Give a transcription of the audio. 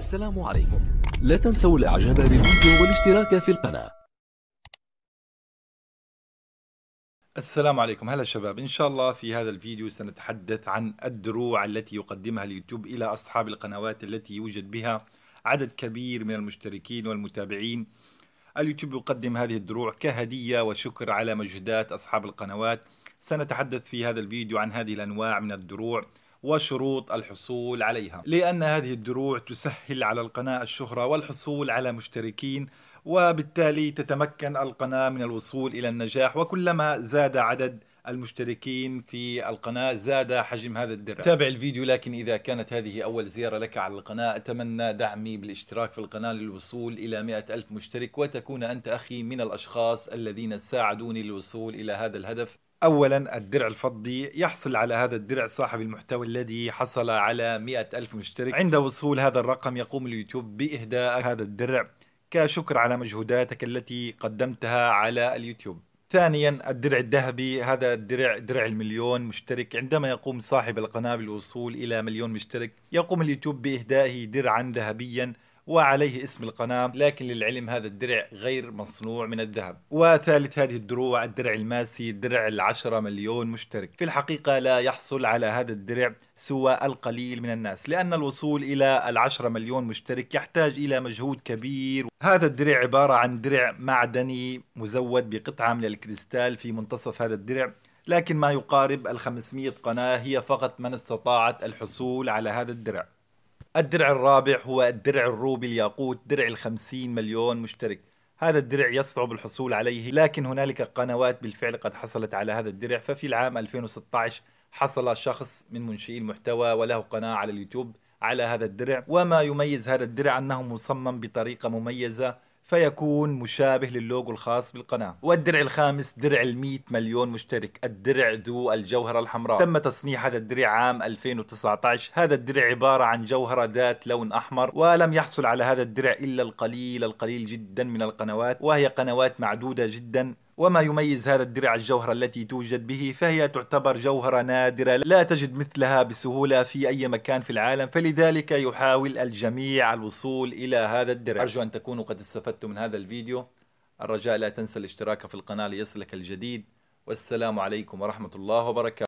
السلام عليكم لا تنسوا الاعجاب بالفيديو والاشتراك في القناة السلام عليكم هلا شباب إن شاء الله في هذا الفيديو سنتحدث عن الدروع التي يقدمها اليوتيوب إلى أصحاب القنوات التي يوجد بها عدد كبير من المشتركين والمتابعين اليوتيوب يقدم هذه الدروع كهدية وشكر على مجهودات أصحاب القنوات سنتحدث في هذا الفيديو عن هذه الأنواع من الدروع وشروط الحصول عليها لأن هذه الدروع تسهل على القناة الشهرة والحصول على مشتركين وبالتالي تتمكن القناة من الوصول إلى النجاح وكلما زاد عدد المشتركين في القناة زاد حجم هذا الدرع تابع الفيديو لكن إذا كانت هذه أول زيارة لك على القناة أتمنى دعمي بالاشتراك في القناة للوصول إلى مئة ألف مشترك وتكون أنت أخي من الأشخاص الذين ساعدوني للوصول إلى هذا الهدف أولا الدرع الفضي يحصل على هذا الدرع صاحب المحتوى الذي حصل على مئة ألف مشترك عند وصول هذا الرقم يقوم اليوتيوب بإهداء هذا الدرع كشكر على مجهوداتك التي قدمتها على اليوتيوب ثانيا الدرع الذهبي هذا الدرع درع المليون مشترك عندما يقوم صاحب القناة بالوصول إلى مليون مشترك يقوم اليوتيوب بإهدائه درعا ذهبيا وعليه اسم القناة لكن للعلم هذا الدرع غير مصنوع من الذهب وثالث هذه الدروع الدرع الماسي درع العشرة مليون مشترك في الحقيقة لا يحصل على هذا الدرع سوى القليل من الناس لأن الوصول إلى العشرة مليون مشترك يحتاج إلى مجهود كبير هذا الدرع عبارة عن درع معدني مزود بقطعة من الكريستال في منتصف هذا الدرع لكن ما يقارب ال 500 قناة هي فقط من استطاعت الحصول على هذا الدرع الدرع الرابع هو الدرع الروبي الياقوت درع الخمسين مليون مشترك هذا الدرع يصعب الحصول عليه لكن هنالك قنوات بالفعل قد حصلت على هذا الدرع ففي العام 2016 حصل شخص من منشئي المحتوى وله قناة على اليوتيوب على هذا الدرع وما يميز هذا الدرع أنه مصمم بطريقة مميزة فيكون مشابه للوجو الخاص بالقناة والدرع الخامس درع الميت مليون مشترك الدرع ذو الجوهرة الحمراء تم تصنيع هذا الدرع عام 2019 هذا الدرع عبارة عن جوهرة ذات لون أحمر ولم يحصل على هذا الدرع إلا القليل القليل جدا من القنوات وهي قنوات معدودة جدا وما يميز هذا الدرع الجوهرة التي توجد به فهي تعتبر جوهرة نادرة لا تجد مثلها بسهولة في أي مكان في العالم فلذلك يحاول الجميع الوصول إلى هذا الدرع أرجو أن تكونوا قد استفدتم من هذا الفيديو الرجاء لا تنسى الاشتراك في القناة ليصلك الجديد والسلام عليكم ورحمة الله وبركاته